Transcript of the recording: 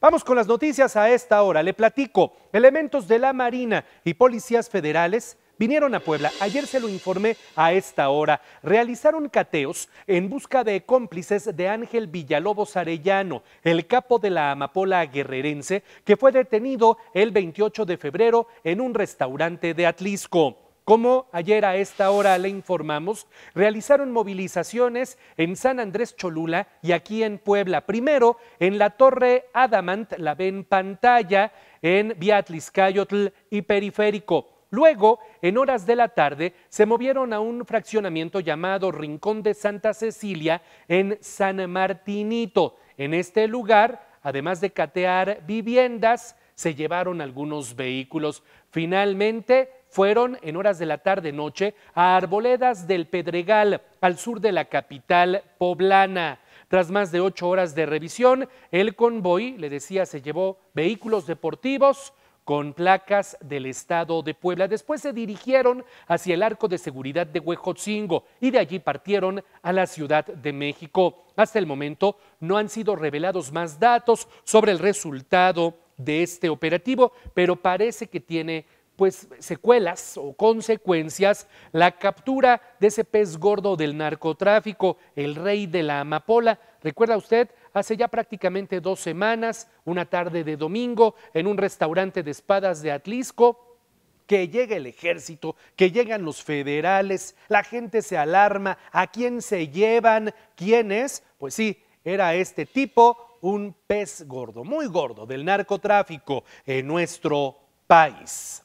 Vamos con las noticias a esta hora. Le platico, elementos de la Marina y policías federales vinieron a Puebla. Ayer se lo informé a esta hora. Realizaron cateos en busca de cómplices de Ángel Villalobos Arellano, el capo de la amapola guerrerense, que fue detenido el 28 de febrero en un restaurante de Atlisco como ayer a esta hora le informamos, realizaron movilizaciones en San Andrés Cholula y aquí en Puebla. Primero, en la Torre Adamant, la ven pantalla, en Viatliscayotl y Periférico. Luego, en horas de la tarde, se movieron a un fraccionamiento llamado Rincón de Santa Cecilia en San Martinito. En este lugar, además de catear viviendas, se llevaron algunos vehículos. Finalmente, fueron en horas de la tarde-noche a Arboledas del Pedregal, al sur de la capital poblana. Tras más de ocho horas de revisión, el convoy, le decía, se llevó vehículos deportivos, con placas del estado de Puebla. Después se dirigieron hacia el arco de seguridad de Huejotzingo y de allí partieron a la Ciudad de México. Hasta el momento no han sido revelados más datos sobre el resultado de este operativo, pero parece que tiene pues secuelas o consecuencias la captura de ese pez gordo del narcotráfico, el rey de la amapola. Recuerda usted, hace ya prácticamente dos semanas, una tarde de domingo, en un restaurante de espadas de Atlisco, que llega el ejército, que llegan los federales, la gente se alarma, ¿a quién se llevan? ¿Quién es? Pues sí, era este tipo, un pez gordo, muy gordo del narcotráfico en nuestro país.